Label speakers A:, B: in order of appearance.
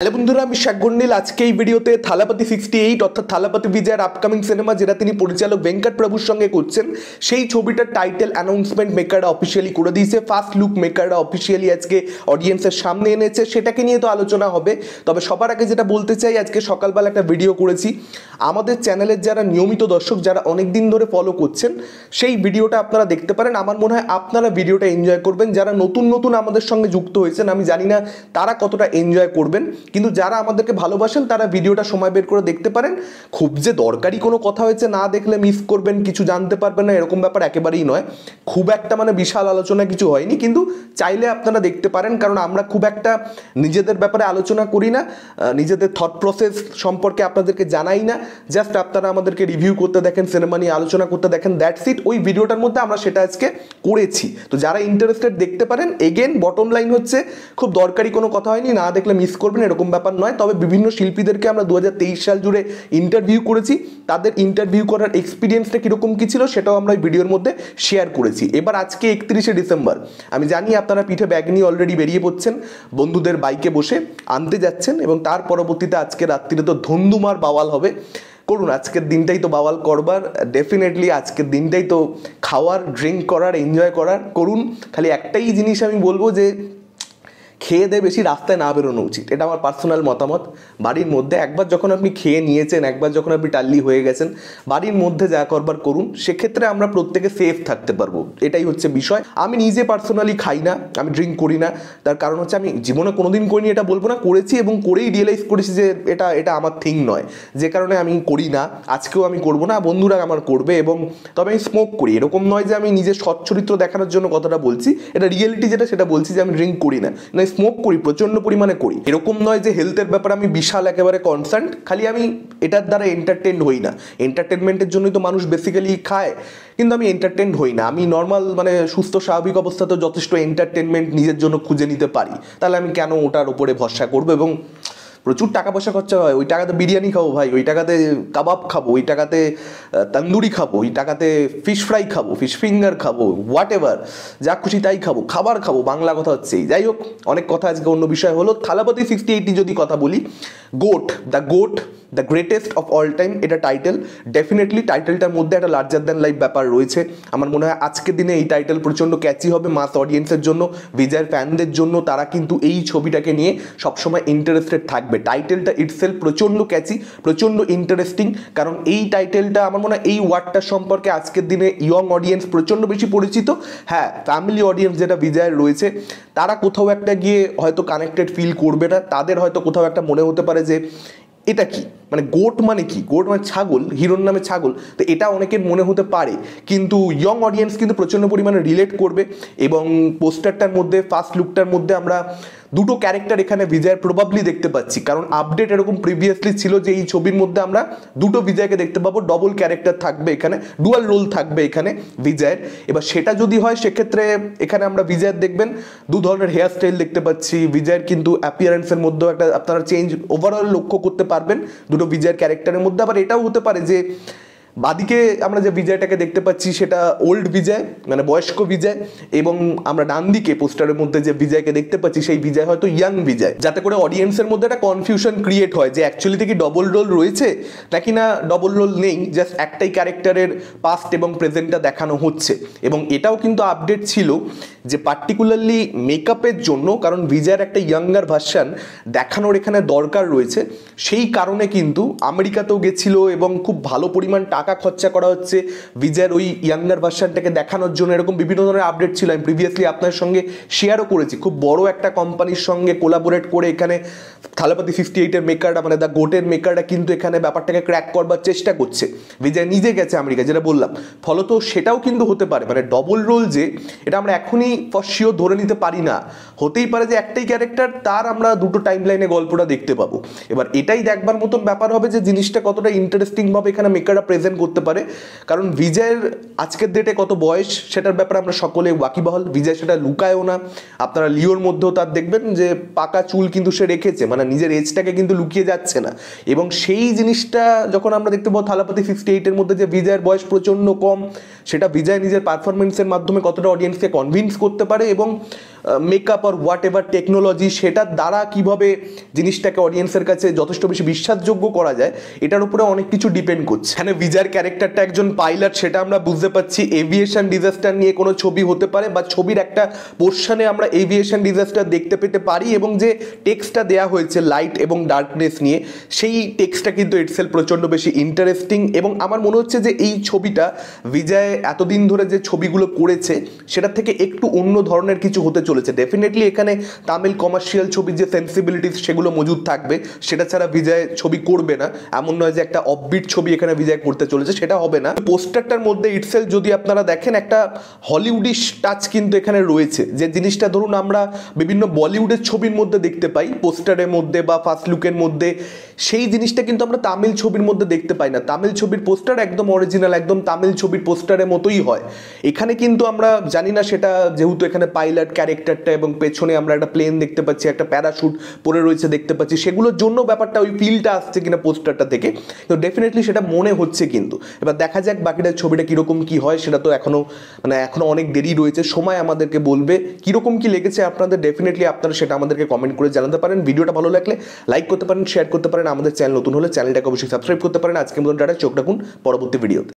A: hello বন্ধুরা আমি শাকগন্ডিল আজকে এই ভিডিওতে থালাপাতি সিক্সটি এইট অর্থাৎ থালাপাতি বিজয়ের আপকামিং সিনেমা যেটা তিনি পরিচালক ভেঙ্কট প্রভুর সঙ্গে করছেন সেই ছবিটার টাইটেল অ্যানাউন্সমেন্ট মেকাররা অফিসিয়ালি করে দিয়েছে ফার্স্ট লুক মেকাররা অফিসিয়ালি আজকে অডিয়েন্সের সামনে এনেছে সেটাকে নিয়ে তো আলোচনা হবে তবে সবার আগে যেটা বলতে চাই আজকে সকালবেলা একটা ভিডিও করেছি আমাদের চ্যানেলের যারা নিয়মিত দর্শক যারা অনেক দিন ধরে ফলো করছেন সেই ভিডিওটা আপনারা দেখতে পারেন আমার মনে হয় আপনারা ভিডিওটা এনজয় করবেন যারা নতুন নতুন আমাদের সঙ্গে যুক্ত হয়েছেন আমি জানি না তারা কতটা এনজয় করবেন কিন্তু যারা আমাদেরকে ভালোবাসেন তারা ভিডিওটা সময় বের করে দেখতে পারেন খুব যে দরকারি কোনো কথা হয়েছে না দেখলে মিস করবেন কিছু জানতে পারবেন না এরকম ব্যাপার একেবারেই নয় খুব একটা মানে বিশাল আলোচনা কিছু হয়নি কিন্তু চাইলে আপনারা দেখতে পারেন কারণ আমরা খুব একটা নিজেদের ব্যাপারে আলোচনা করি না নিজেদের থট প্রসেস সম্পর্কে আপনাদেরকে জানাই না জাস্ট আপনারা আমাদেরকে রিভিউ করতে দেখেন সিনেমা নিয়ে আলোচনা করতে দেখেন দ্যাটস ইট ওই ভিডিওটার মধ্যে আমরা সেটা আজকে করেছি তো যারা ইন্টারেস্টেড দেখতে পারেন এগেন বটম লাইন হচ্ছে খুব দরকারি কোনো কথা হয়নি না দেখলে মিস করবেন এরকম এরকম ব্যাপার নয় তবে বিভিন্ন শিল্পীদেরকে আমরা দু সাল জুড়ে ইন্টারভিউ করেছি তাদের ইন্টারভিউ করার এক্সপিরিয়েন্সটা কীরকম কী ছিল সেটাও আমরা এই ভিডিওর মধ্যে শেয়ার করেছি এবার আজকে একত্রিশে ডিসেম্বর আমি জানি আপনারা পিঠে ব্যাগ নিয়ে অলরেডি বেরিয়ে পড়ছেন বন্ধুদের বাইকে বসে আনতে যাচ্ছেন এবং তার পরবর্তীতে আজকে রাত্রিরে তো ধন্দুমার বাওয়াল হবে করুন আজকের দিনটাই তো বাওয়াল করবার ডেফিনেটলি আজকের দিনটাই তো খাওয়ার ড্রিঙ্ক করার এনজয় করার করুন খালি একটাই জিনিস আমি বলবো যে খেয়ে দিয়ে বেশি রাস্তায় না বেরোনো উচিত এটা আমার পার্সোনাল মতামত বাড়ির মধ্যে একবার যখন আপনি খেয়ে নিয়েছেন একবার যখন আপনি টাল্লি হয়ে গেছেন বাড়ির মধ্যে যা করবার করুন সেক্ষেত্রে আমরা প্রত্যেকে সেফ থাকতে পারবো এটাই হচ্ছে বিষয় আমি নিজে পার্সোনালি খাই না আমি ড্রিঙ্ক করি না তার কারণ হচ্ছে আমি জীবনে কোনোদিন করিনি এটা বলবো না করেছি এবং করেই রিয়েলাইজ করেছি যে এটা এটা আমার থিং নয় যে কারণে আমি করি না আজকেও আমি করবো না বন্ধুরা আমার করবে এবং তবে আমি স্মোক করি এরকম নয় যে আমি নিজের সচ্চরিত্র দেখানোর জন্য কথাটা বলছি এটা রিয়েলিটি যেটা সেটা বলছি যে আমি ড্রিঙ্ক করি না স্মোক করি প্রচন্ড পরিমাণে করি এরকম নয় যে হেলথের ব্যাপারে আমি বিশাল একেবারে কনসার্ন খালি আমি এটার দ্বারা এন্টারটেন হই না এন্টারটেনমেন্টের জন্যই তো মানুষ বেসিক্যালি খায় কিন্তু আমি এন্টারটেন হই না আমি নর্মাল মানে সুস্থ স্বাভাবিক অবস্থাতেও যথেষ্ট এন্টারটেনমেন্ট নিজের জন্য খুঁজে নিতে পারি তাহলে আমি কেন ওটার ওপরে ভরসা করবো এবং প্রচুর টাকা পয়সা খরচা হয় ওই টাকাতে বিরিয়ানি খাবো ভাই ওই টাকাতে কাবাব খাবো ওই টাকাতে তন্দুরি খাবো ওই টাকাতে ফিশ ফ্রাই খাবো ফিশ ফিঙ্গার খাবো হোয়াট এভার যা খুশি তাই খাবো খাবার খাবো বাংলা কথা হচ্ছে যাই হোক অনেক কথা আজকে অন্য বিষয় হলো থালাপতি সিক্সটি এইটি যদি কথা বলি GOAT the GOAT the greatest of all time এটা টাইটেল ডেফিনেটলি টাইটেলটার মধ্যে একটা লার্জার দ্যান লাইফ ব্যাপার রয়েছে আমার মনে হয় আজকের দিনে এই টাইটেল প্রচণ্ড ক্যাচি হবে মাস অডিয়েন্সের জন্য বিজয়ের ফ্যানদের জন্য তারা কিন্তু এই ছবিটাকে নিয়ে সবসময় ইন্টারেস্টেড থাকবে করবে টাইটেলটা ইটসেল প্রচণ্ড ক্যাচি প্রচণ্ড ইন্টারেস্টিং কারণ এই টাইটেলটা আমার মনে হয় এই ওয়ার্ডটা সম্পর্কে আজকের দিনে ইয়ং অডিয়েন্স প্রচণ্ড বেশি পরিচিত হ্যাঁ ফ্যামিলি অডিয়েন্স যেটা বিজয়ের রয়েছে তারা কোথাও একটা গিয়ে হয়তো কানেক্টেড ফিল করবে না তাদের হয়তো কোথাও একটা মনে হতে পারে যে এটা কি মানে গোট মানে কি গোট মানে ছাগল হিরোর নামে ছাগল তো এটা অনেকের মনে হতে পারে কিন্তু ইয়ং অডিয়েন্স কিন্তু প্রচণ্ড পরিমাণে রিলেট করবে এবং পোস্টারটার মধ্যে ফার্স্ট লুকটার মধ্যে আমরা দুটো ক্যারেক্টার এখানে বিজয়ের প্রবাবলি দেখতে পাচ্ছি কারণ আপডেট এরকম প্রিভিয়াসলি ছিল যে এই ছবির মধ্যে আমরা দুটো বিজয়কে দেখতে পাবো ডবল ক্যারেক্টার থাকবে এখানে ডুয়াল রোল থাকবে এখানে বিজয়ের এবার সেটা যদি হয় সেক্ষেত্রে এখানে আমরা বিজয়ের দেখবেন দু ধরনের হেয়ার স্টাইল দেখতে পাচ্ছি বিজয়ের কিন্তু অ্যাপিয়ারেন্সের মধ্যেও একটা আপনারা চেঞ্জ ওভারঅল লক্ষ্য করতে পারবেন দুটো বিজয়ের ক্যারেক্টারের মধ্যে আবার এটাও হতে পারে যে বাদিকে আমরা যে বিজয়টাকে দেখতে পাচ্ছি সেটা ওল্ড বিজয় মানে বয়স্ক বিজয় এবং আমরা ডান দিকে পোস্টারের মধ্যে যে বিজয়কে দেখতে পাচ্ছি সেই বিজয় হয়তো ইয়াং বিজয় যাতে করে অডিয়েন্সের মধ্যে একটা কনফিউশন ক্রিয়েট হয় যে অ্যাকচুয়ালি থেকে ডবল রোল রয়েছে নাকি না ডবল রোল নেই জাস্ট একটাই ক্যারেক্টারের পাস্ট এবং প্রেজেন্টটা দেখানো হচ্ছে এবং এটাও কিন্তু আপডেট ছিল যে পার্টিকুলারলি মেকআপের জন্য কারণ বিজয়ের একটা ইয়াঙ্গার ভার্সান দেখানোর এখানে দরকার রয়েছে সেই কারণে কিন্তু আমেরিকাতেও গেছিল এবং খুব ভালো পরিমাণ টাকা টাকা খরচা করা হচ্ছে ভিজার ওই ইয়াঙ্গার ভার্সানটাকে দেখানোর জন্য এরকম বিভিন্ন ধরনের আপডেট ছিল আমি প্রিভিয়াসলি আপনার সঙ্গে শেয়ারও করেছি খুব বড় একটা কোম্পানির সঙ্গে কোলাবোরেট করে এখানে থালাপাতি ফিফটি এইটের মেকাররা মানে দ্য গোটের মেকাররা কিন্তু এখানে ব্যাপারটাকে ক্র্যাক করবার চেষ্টা করছে ভিজার নিজে গেছে আমেরিকা যেটা বললাম ফলত সেটাও কিন্তু হতে পারে মানে ডবল রোল যে এটা আমরা এখনই ফর শিওর ধরে নিতে পারি না হতেই পারে যে একটাই ক্যারেক্টার তার আমরা দুটো টাইম লাইনে গল্পটা দেখতে পাবো এবার এটাই দেখবার মতন ব্যাপার হবে যে জিনিসটা কতটা ইন্টারেস্টিংভাবে এখানে মেকাররা প্রেজেন্ট রিপ্রেজেন্ট করতে পারে কারণ ভিজয়ের আজকের ডেটে কত বয়স সেটার ব্যাপারে আমরা সকলে ওয়াকিবহল বিজয় সেটা লুকায়ও না আপনারা লিওর মধ্যেও তার দেখবেন যে পাকা চুল কিন্তু সে রেখেছে মানে নিজের এজটাকে কিন্তু লুকিয়ে যাচ্ছে না এবং সেই জিনিসটা যখন আমরা দেখতে পাবো থালাপতি ফিফটি এইটের মধ্যে যে বিজয়ের বয়স প্রচণ্ড কম সেটা বিজয় নিজের পারফরমেন্সের মাধ্যমে কতটা অডিয়েন্সকে কনভিন্স করতে পারে এবং মেকআপ আর হোয়াট এভার টেকনোলজি সেটার দ্বারা কিভাবে জিনিসটাকে অডিয়েন্সের কাছে যথেষ্ট বেশি বিশ্বাসযোগ্য করা যায় এটার উপরে অনেক কিছু ডিপেন্ড করছে এখানে ভিজার ক্যারেক্টারটা একজন পাইলট সেটা আমরা বুঝতে পারছি এভিয়েশন ডিজাস্টার নিয়ে কোনো ছবি হতে পারে বা ছবির একটা পোর্শনে আমরা এভিয়েশন ডিজাস্টার দেখতে পেতে পারি এবং যে টেক্সটটা দেয়া হয়েছে লাইট এবং ডার্কনেস নিয়ে সেই টেক্সটটা কিন্তু ইটসেল প্রচণ্ড বেশি ইন্টারেস্টিং এবং আমার মনে হচ্ছে যে এই ছবিটা বিজয় এতদিন ধরে যে ছবিগুলো করেছে সেটা থেকে একটু অন্য ধরনের কিছু হতে চলেছে ডেফিনেটলি এখানে তামিল কমার্শিয়াল ছবির যে সেন্সিবিলিটিস সেগুলো মজুদ থাকবে সেটা ছাড়া বিজয় ছবি করবে না এমন নয় যে একটা অববিট ছবি এখানে বিজয় করতে চলেছে সেটা হবে না পোস্টারটার মধ্যে ইটসেল যদি আপনারা দেখেন একটা হলিউডিশ টাচ কিন্তু এখানে রয়েছে যে জিনিসটা ধরুন আমরা বিভিন্ন বলিউডের ছবির মধ্যে দেখতে পাই পোস্টারের মধ্যে বা ফার্স্ট লুকের মধ্যে সেই জিনিসটা কিন্তু আমরা তামিল ছবির মধ্যে দেখতে পাই না তামিল ছবির পোস্টার একদম অরিজিনাল একদম তামিল ছবির পোস্টারের মতোই হয় এখানে কিন্তু আমরা জানি না সেটা যেহেতু এখানে পাইলট ক্যারেক্টার ক্যারেক্টারটা এবং পেছনে আমরা একটা প্লেন দেখতে পাচ্ছি একটা প্যারাশুট পরে রয়েছে দেখতে পাচ্ছি সেগুলোর জন্য ব্যাপারটা ওই ফিলটা আসছে কিনা পোস্টারটা থেকে তো ডেফিনেটলি সেটা মনে হচ্ছে কিন্তু এবার দেখা যাক বাকিটা ছবিটা কীরকম কী হয় সেটা তো এখনও মানে এখনও অনেক দেরি রয়েছে সময় আমাদেরকে বলবে কীরকম কী লেগেছে আপনাদের ডেফিনেটলি আপনারা সেটা আমাদেরকে কমেন্ট করে জানাতে পারেন ভিডিওটা ভালো লাগলে লাইক করতে পারেন শেয়ার করতে পারেন আমাদের চ্যানেল নতুন হলে চ্যানেলটাকে অবশ্যই সাবস্ক্রাইব করতে পারেন আজকের মতন ডাটা চোখ রাখুন পরবর্তী ভিডিওতে